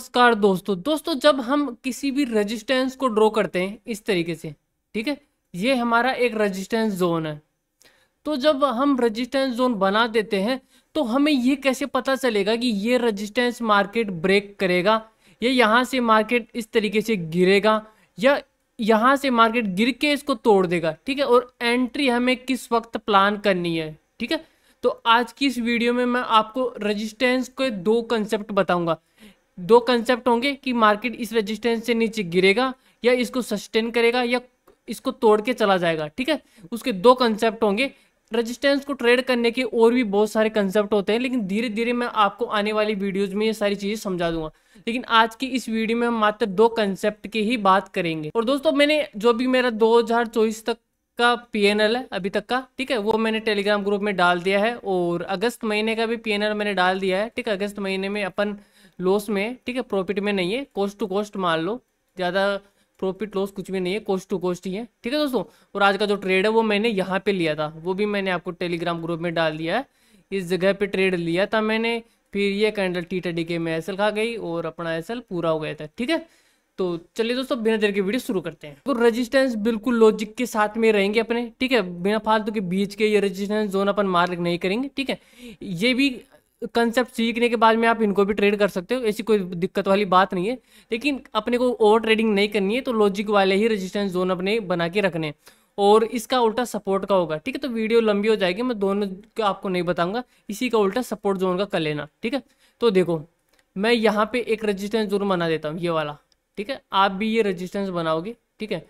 नमस्कार दोस्तों दोस्तों जब हम किसी भी रेजिस्टेंस को ड्रॉ करते हैं इस तरीके से ठीक है ये हमारा एक रेजिस्टेंस जोन है तो जब हम रेजिस्टेंस जोन बना देते हैं तो हमें ये कैसे पता चलेगा कि ये रेजिस्टेंस मार्केट ब्रेक करेगा या यहाँ से मार्केट इस तरीके से गिरेगा या यहाँ से मार्केट गिर के इसको तोड़ देगा ठीक है और एंट्री हमें किस वक्त प्लान करनी है ठीक है तो आज की इस वीडियो में मैं आपको रेजिस्टेंस के दो कंसेप्ट बताऊंगा दो कंसेप्ट होंगे कि मार्केट इस रेजिस्टेंस से नीचे गिरेगा या इसको सस्टेन करेगा या इसको तोड़ के चला जाएगा ठीक है उसके दो कंसेप्ट होंगे रेजिस्टेंस को ट्रेड करने के और भी बहुत सारे कंसेप्ट होते हैं लेकिन धीरे धीरे मैं आपको आने वाली वीडियोज में ये सारी चीज़ें समझा दूंगा लेकिन आज की इस वीडियो में हम मात्र दो कंसेप्ट की ही बात करेंगे और दोस्तों मैंने जो भी मेरा 2024 तक का एल है अभी तक का ठीक है वो मैंने टेलीग्राम ग्रुप में डाल दिया है और अगस्त महीने का भी एल मैंने डाल दिया है ठीक है अगस्त महीने में अपन लॉस में ठीक है प्रॉफिट में नहीं है कॉस्ट टू कॉस्ट मान लो ज़्यादा प्रॉफिट लॉस कुछ भी नहीं है कॉस्ट टू कॉस्ट ही है ठीक है दोस्तों और आज का जो ट्रेड है वो मैंने यहाँ पे लिया था वो भी मैंने आपको टेलीग्राम ग्रुप में डाल दिया है इस जगह पे ट्रेड लिया था मैंने फिर ये कैंडल टी टी के में एस खा गई और अपना एस पूरा हो गया था ठीक है तो चलिए दोस्तों बिना देर के वीडियो शुरू करते हैं तो रजिस्टेंस बिल्कुल लॉजिक के साथ में रहेंगे अपने ठीक है बिना फालतू के बीच के ये रजिस्टेंस जोन अपन मार्क नहीं करेंगे ठीक है ये भी कंसेप्ट सीखने के बाद में आप इनको भी ट्रेड कर सकते हो ऐसी कोई दिक्कत वाली बात नहीं है लेकिन अपने को ओवर ट्रेडिंग नहीं करनी है तो लॉजिक वाले ही रेजिस्टेंस जोन अपने बना के रखने और इसका उल्टा सपोर्ट का होगा ठीक है तो वीडियो लंबी हो जाएगी मैं दोनों का आपको नहीं बताऊंगा इसी का उल्टा सपोर्ट जोन का कर लेना ठीक है तो देखो मैं यहाँ पे एक रेजिस्टेंस जोन बना देता हूँ ये वाला ठीक है आप भी ये रजिस्टेंस बनाओगे ठीक है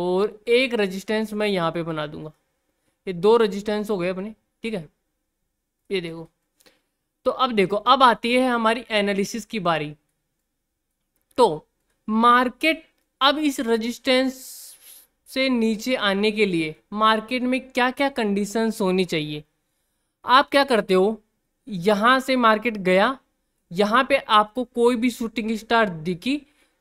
और एक रजिस्टेंस मैं यहाँ पे बना दूंगा ये दो रजिस्टेंस हो गए अपने ठीक है ये देखो तो अब देखो अब आती है हमारी एनालिसिस की बारी तो मार्केट अब इस रजिस्टेंस से नीचे आने के लिए मार्केट में क्या क्या कंडीशंस होनी चाहिए आप क्या करते हो यहाँ से मार्केट गया यहाँ पे आपको कोई भी शूटिंग स्टार दिखी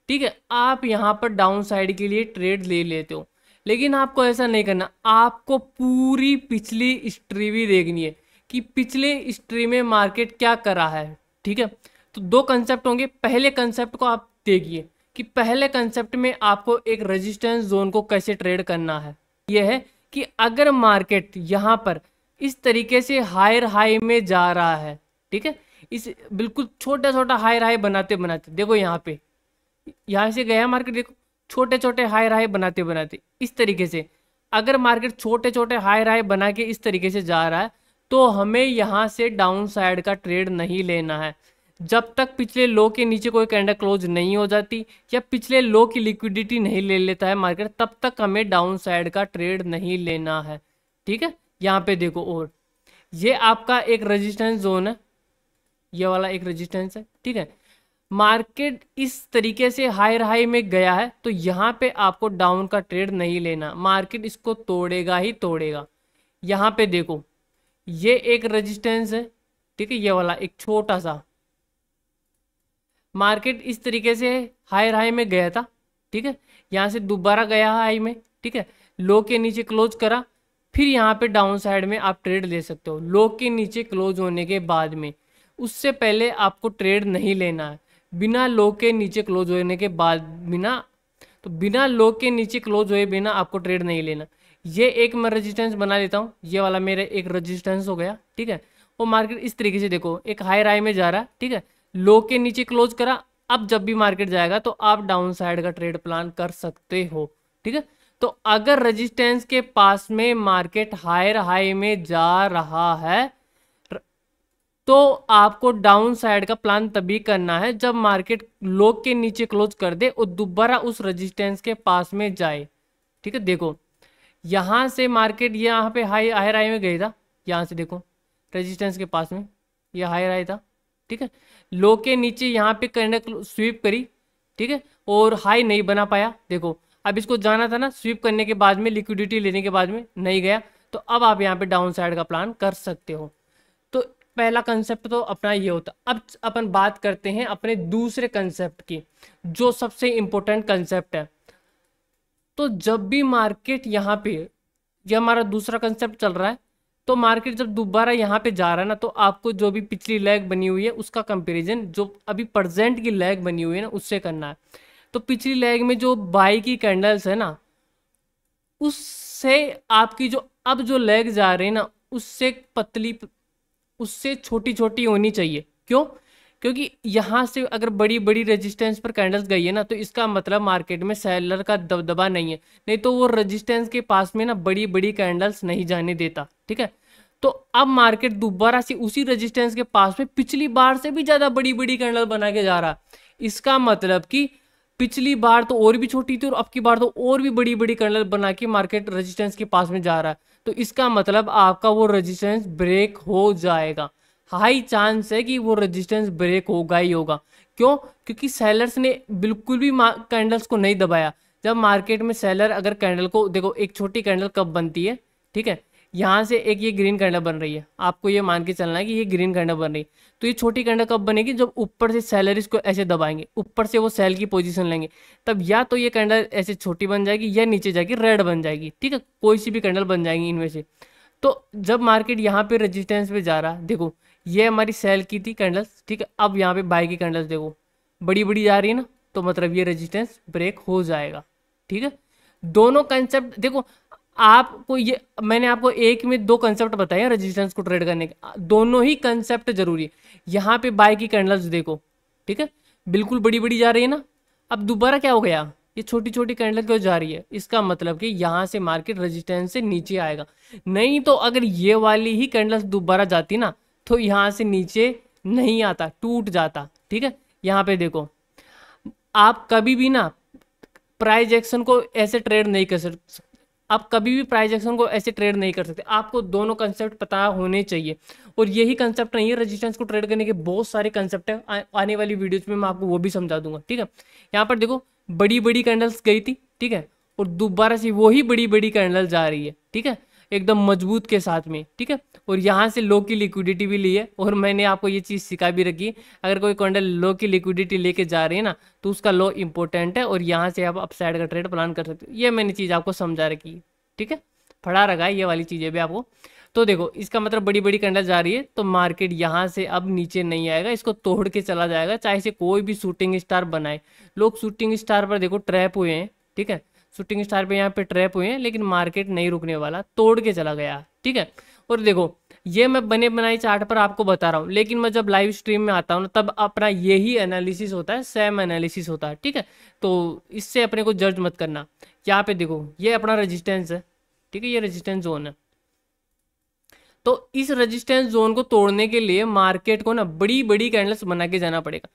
ठीक है आप यहाँ पर डाउन साइड के लिए ट्रेड ले लेते हो लेकिन आपको ऐसा नहीं करना आपको पूरी पिछली हिस्ट्री भी देखनी है कि पिछले हिस्ट्री में मार्केट क्या कर रहा है ठीक है तो दो कंसेप्ट होंगे पहले कंसेप्ट को आप देखिए कि पहले कंसेप्ट में आपको एक रेजिस्टेंस जोन को कैसे ट्रेड करना है यह है कि अगर मार्केट यहाँ पर इस तरीके से हायर हाई में जा रहा है ठीक है इस बिल्कुल छोटा छोटा हायर हाई बनाते बनाते देखो यहाँ पे यहाँ से गया मार्केट देखो छोटे छोटे हायर हाई बनाते बनाते इस तरीके से अगर मार्केट छोटे छोटे हायर हाई बना के इस तरीके से जा रहा है तो हमें यहाँ से डाउन साइड का ट्रेड नहीं लेना है जब तक पिछले लो के नीचे कोई कैंडल क्लोज नहीं हो जाती या पिछले लो की लिक्विडिटी नहीं ले लेता है मार्केट तब तक हमें डाउन साइड का ट्रेड नहीं लेना है ठीक है यहाँ पे देखो और ये आपका एक रेजिस्टेंस जोन है ये वाला एक रेजिस्टेंस है ठीक है मार्केट इस तरीके से हायर हाई में गया है तो यहाँ पे आपको डाउन का ट्रेड नहीं लेना मार्केट इसको तोड़ेगा ही तोड़ेगा यहाँ पे देखो ये एक रेजिस्टेंस है ठीक है ये वाला एक छोटा सा मार्केट इस तरीके से हायर हाई में गया था ठीक है यहाँ से दोबारा गया हाई में ठीक है लो के नीचे क्लोज करा फिर यहाँ पे डाउन साइड में आप ट्रेड ले सकते हो लो के नीचे क्लोज होने के बाद में उससे पहले आपको ट्रेड नहीं लेना है बिना लो के नीचे क्लोज होने के बाद बिना तो बिना लो के नीचे क्लोज हुए बिना आपको ट्रेड नहीं लेना ये एक मैं रजिस्टेंस बना लेता हूँ ये वाला मेरे एक रजिस्टेंस हो गया ठीक है वो मार्केट इस तरीके से देखो एक हाई राय में जा रहा है ठीक है लो के नीचे क्लोज करा अब जब भी मार्केट जाएगा तो आप डाउन साइड का ट्रेड प्लान कर सकते हो ठीक है तो अगर रजिस्टेंस के पास में मार्केट हायर हाई में जा रहा है तो आपको डाउन साइड का प्लान तभी करना है जब मार्केट लोक के नीचे क्लोज कर दे और दोबारा उस रेजिस्टेंस के पास में जाए ठीक है देखो यहाँ से मार्केट यहाँ पे हाई हायर हाई में गई था यहाँ से देखो रेजिस्टेंस के पास में ये हायर हाई था ठीक है लो के नीचे यहाँ पे करने स्वीप करी ठीक है और हाई नहीं बना पाया देखो अब इसको जाना था ना स्वीप करने के बाद में लिक्विडिटी लेने के बाद में नहीं गया तो अब आप यहाँ पे डाउन साइड का प्लान कर सकते हो तो पहला कंसेप्ट तो अपना ये होता अब अपन बात करते हैं अपने दूसरे कंसेप्ट की जो सबसे इम्पोर्टेंट कंसेप्ट है तो जब भी मार्केट यहाँ पे ये हमारा दूसरा कंसेप्ट चल रहा है तो मार्केट जब दोबारा यहाँ पे जा रहा है ना तो आपको जो भी पिछली लैग बनी हुई है उसका कंपेरिजन जो अभी प्रजेंट की लैग बनी हुई है ना उससे करना है तो पिछली लैग में जो बाई की कैंडल्स है ना उससे आपकी जो अब जो लैग जा रही है ना उससे पतली उससे छोटी छोटी होनी चाहिए क्यों क्योंकि यहाँ से अगर बड़ी बड़ी रेजिस्टेंस पर कैंडल्स गई है ना तो इसका मतलब मार्केट में सेलर का दबदबा नहीं है नहीं तो वो रेजिस्टेंस के पास में ना बड़ी बड़ी कैंडल्स नहीं जाने देता ठीक है तो अब मार्केट दोबारा से उसी रेजिस्टेंस के पास में पिछली बार से भी ज़्यादा बड़ी बड़ी कैंडल बना के जा रहा इसका मतलब कि पिछली बार तो और भी छोटी थी और अब की बार तो और भी बड़ी बड़ी कैंडल बना के मार्केट रजिस्टेंस के पास में जा रहा है तो इसका मतलब आपका वो रजिस्टेंस ब्रेक हो जाएगा हाई चांस है कि वो रेजिस्टेंस ब्रेक होगा ही होगा क्यों क्योंकि सेलर्स ने बिल्कुल भी कैंडल्स को नहीं दबाया जब मार्केट में सेलर अगर कैंडल को देखो एक छोटी कैंडल कब बनती है ठीक है यहाँ से एक ये ग्रीन कैंडल बन रही है आपको ये मान के चलना है कि ये ग्रीन कैंडल बन रही है तो ये छोटी कैंडल कब बनेगी जब ऊपर से सेलर इसको ऐसे दबाएंगे ऊपर से वो सेल की पोजीशन लेंगे तब या तो ये कैंडल ऐसे छोटी बन जाएगी या नीचे जाके रेड बन जाएगी ठीक है कोई सी भी कैंडल बन जाएगी इनमें से तो जब मार्केट यहाँ पे रजिस्टेंस पे जा रहा देखो ये हमारी सेल की थी कैंडल्स ठीक है अब यहाँ पे बाई की कैंडल्स देखो बड़ी बड़ी जा रही है ना तो मतलब ये रेजिस्टेंस ब्रेक हो जाएगा ठीक है दोनों कंसेप्ट देखो आपको ये मैंने आपको एक में दो कंसेप्ट बताए हैं रेजिस्टेंस को ट्रेड करने के दोनों ही कंसेप्ट जरूरी है यहाँ पे बाय की कैंडल्स देखो ठीक है बिल्कुल बड़ी बड़ी जा रही है ना अब दोबारा क्या हो गया ये छोटी छोटी कैंडल क्यों जा रही है इसका मतलब कि यहाँ से मार्केट रेजिस्टेंस से नीचे आएगा नहीं तो अगर ये वाली ही कैंडल्स दोबारा जाती ना तो यहाँ से नीचे नहीं आता टूट जाता ठीक है यहाँ पे देखो आप कभी भी ना प्राइज एक्शन को ऐसे ट्रेड नहीं कर सकते आप कभी भी प्राइज एक्शन को ऐसे ट्रेड नहीं कर सकते आपको दोनों कंसेप्ट पता होने चाहिए और यही कंसेप्ट नहीं है रजिस्टेंस को ट्रेड करने के बहुत सारे कंसेप्ट हैं आने वाली वीडियोज में मैं आपको वो भी समझा दूंगा ठीक है यहाँ पर देखो बड़ी बड़ी कैंडल्स गई थी ठीक है और दोबारा से वही बड़ी बड़ी कैंडल जा रही है ठीक है एकदम मजबूत के साथ में ठीक है और यहाँ से लो की लिक्विडिटी भी ली है और मैंने आपको ये चीज़ सिखा भी रखी अगर कोई कॉन्डल लो की लिक्विडिटी लेके जा रही है ना तो उसका लो इंपॉर्टेंट है और यहाँ से आप अपसाइड का ट्रेड प्लान कर सकते हो ये मैंने चीज़ आपको समझा रखी है ठीक है फड़ा रखा है ये वाली चीज़ें भी आपको तो देखो इसका मतलब बड़ी बड़ी कैंडल जा रही है तो मार्केट यहाँ से अब नीचे नहीं आएगा इसको तोड़ के चला जाएगा चाहे से कोई भी शूटिंग स्टार बनाए लोग शूटिंग स्टार पर देखो ट्रैप हुए हैं ठीक है शूटिंग स्टार पे यहाँ पे ट्रैप हुए हैं लेकिन मार्केट नहीं रुकने वाला तोड़ के चला गया ठीक है और देखो ये मैं बने बनाए चार्ट पर आपको बता रहा हूँ लेकिन मैं जब लाइव स्ट्रीम में आता हूँ ना तब अपना यही एनालिसिस होता है सेम एनालिसिस होता है ठीक है तो इससे अपने को जज मत करना यहाँ पे देखो ये अपना रजिस्टेंस है ठीक है ये रजिस्टेंस जोन है तो इस रजिस्टेंस जोन को तोड़ने के लिए मार्केट को ना बड़ी बड़ी कैंडल्स बना के जाना पड़ेगा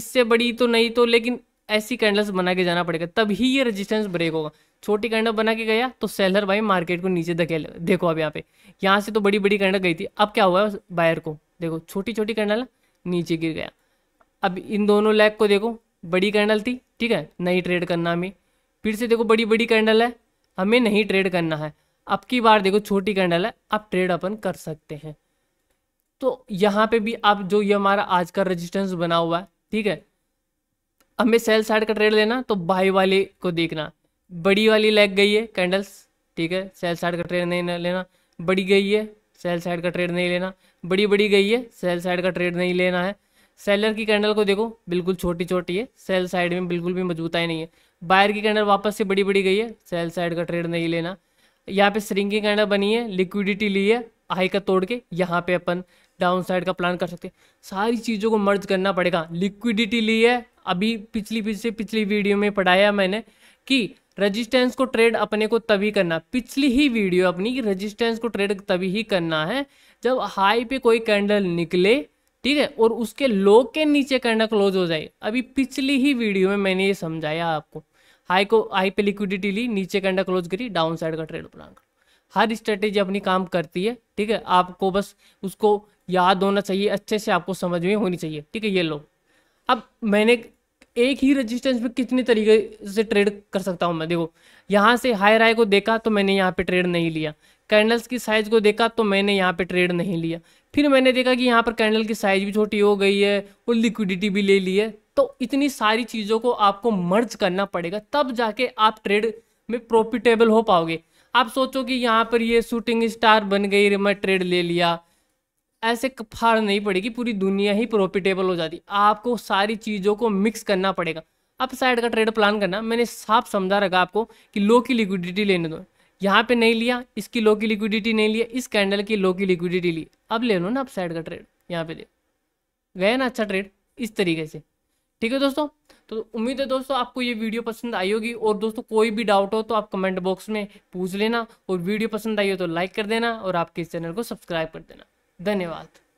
इससे बड़ी तो नहीं तो लेकिन ऐसी कैंडल्स बना के जाना पड़ेगा तभी ये रेजिस्टेंस ब्रेक होगा छोटी कैंडल बना के गया तो सेलर भाई मार्केट को नीचे धकेल देखो अब यहाँ पे यहाँ से तो बड़ी बड़ी कैंडल गई थी अब क्या हुआ बायर को देखो छोटी छोटी कैंडल नीचे गिर गया अब इन दोनों लैग को देखो बड़ी कैंडल थी ठीक है नहीं ट्रेड करना हमें फिर से देखो बड़ी बड़ी कैंडल है हमें नहीं ट्रेड करना है अब की बार देखो छोटी कैंडल है आप ट्रेड अपन कर सकते हैं तो यहाँ पे भी आप जो ये हमारा आज का रेजिस्टेंस बना हुआ है ठीक है हमें सेल साइड का ट्रेड लेना तो बाई वाली को देखना बड़ी वाली लग गई है कैंडल्स ठीक है सेल साइड का ट्रेड नहीं लेना बड़ी गई है सेल साइड का ट्रेड नहीं लेना बड़ी बड़ी गई है सेल साइड का ट्रेड नहीं लेना है सेलर की कैंडल को देखो बिल्कुल छोटी छोटी है सेल साइड में बिल्कुल भी मजबूताई नहीं है बायर की कैंडल वापस से बड़ी बड़ी गई है सेल साइड का ट्रेड नहीं लेना यहाँ पे की कैंडल बनी है लिक्विडिटी ली है हाई का तोड़ के यहाँ पे अपन डाउन साइड का प्लान कर सकते हैं सारी चीज़ों को मर्ज करना पड़ेगा लिक्विडिटी ली है अभी पिछली पिछली पिछली वीडियो में पढ़ाया मैंने कि रेजिस्टेंस को ट्रेड अपने को तभी करना पिछली ही वीडियो अपनी रेजिस्टेंस को ट्रेड तभी ही करना है जब हाई पे कोई कैंडल निकले ठीक है और उसके लो के नीचे कैंडल क्लोज हो जाए अभी पिछली ही वीडियो में मैंने ये समझाया आपको हाई को हाई पे लिक्विडिटी ली नीचे कैंडल क्लोज करी डाउन साइड का ट्रेड प्लान करो हर स्ट्रेटेजी अपनी काम करती है ठीक है आपको बस उसको याद होना चाहिए अच्छे से आपको समझ में होनी चाहिए ठीक है ये लो अब मैंने एक ही रेजिस्टेंस में कितने तरीके से ट्रेड कर सकता हूँ मैं देखो यहाँ से हाई राय को देखा तो मैंने यहाँ पे ट्रेड नहीं लिया कैंडल्स की साइज को देखा तो मैंने यहाँ पे ट्रेड नहीं लिया फिर मैंने देखा कि यहाँ पर कैंडल की साइज भी छोटी हो गई है और लिक्विडिटी भी ले ली है तो इतनी सारी चीज़ों को आपको मर्ज करना पड़ेगा तब जाके आप ट्रेड में प्रॉफिटेबल हो पाओगे आप सोचो कि यहाँ पर ये शूटिंग स्टार बन गई मैं ट्रेड ले लिया ऐसे फाड़ नहीं पड़ेगी पूरी दुनिया ही प्रॉफिटेबल हो जाती आपको सारी चीज़ों को मिक्स करना पड़ेगा अब साइड का ट्रेड प्लान करना मैंने साफ समझा रखा आपको कि लो की लिक्विडिटी लेने दो यहाँ पे नहीं लिया इसकी लो की लिक्विडिटी नहीं लिया इस कैंडल की लो की लिक्विडिटी ली अब ले लो ना अब साइड का ट्रेड यहाँ पे ले गए ना अच्छा ट्रेड इस तरीके से ठीक है दोस्तों तो उम्मीद है दोस्तों आपको ये वीडियो पसंद आई होगी और दोस्तों कोई भी डाउट हो तो आप कमेंट बॉक्स में पूछ लेना और वीडियो पसंद आई हो तो लाइक कर देना और आपके इस चैनल को सब्सक्राइब कर देना धन्यवाद